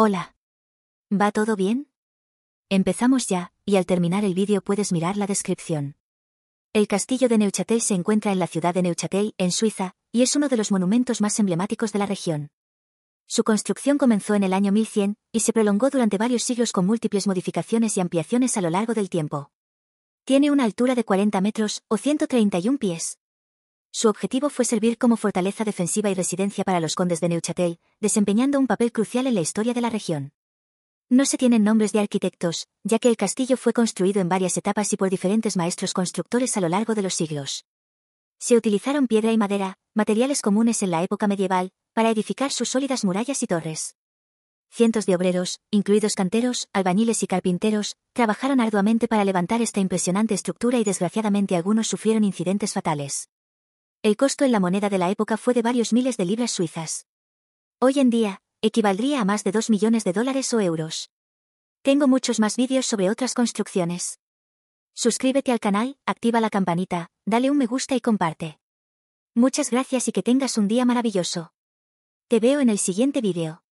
Hola. ¿Va todo bien? Empezamos ya, y al terminar el vídeo puedes mirar la descripción. El castillo de Neuchâtel se encuentra en la ciudad de Neuchâtel, en Suiza, y es uno de los monumentos más emblemáticos de la región. Su construcción comenzó en el año 1100 y se prolongó durante varios siglos con múltiples modificaciones y ampliaciones a lo largo del tiempo. Tiene una altura de 40 metros o 131 pies. Su objetivo fue servir como fortaleza defensiva y residencia para los condes de Neuchâtel, desempeñando un papel crucial en la historia de la región. No se tienen nombres de arquitectos, ya que el castillo fue construido en varias etapas y por diferentes maestros constructores a lo largo de los siglos. Se utilizaron piedra y madera, materiales comunes en la época medieval, para edificar sus sólidas murallas y torres. Cientos de obreros, incluidos canteros, albañiles y carpinteros, trabajaron arduamente para levantar esta impresionante estructura y desgraciadamente algunos sufrieron incidentes fatales. El costo en la moneda de la época fue de varios miles de libras suizas. Hoy en día, equivaldría a más de 2 millones de dólares o euros. Tengo muchos más vídeos sobre otras construcciones. Suscríbete al canal, activa la campanita, dale un me gusta y comparte. Muchas gracias y que tengas un día maravilloso. Te veo en el siguiente vídeo.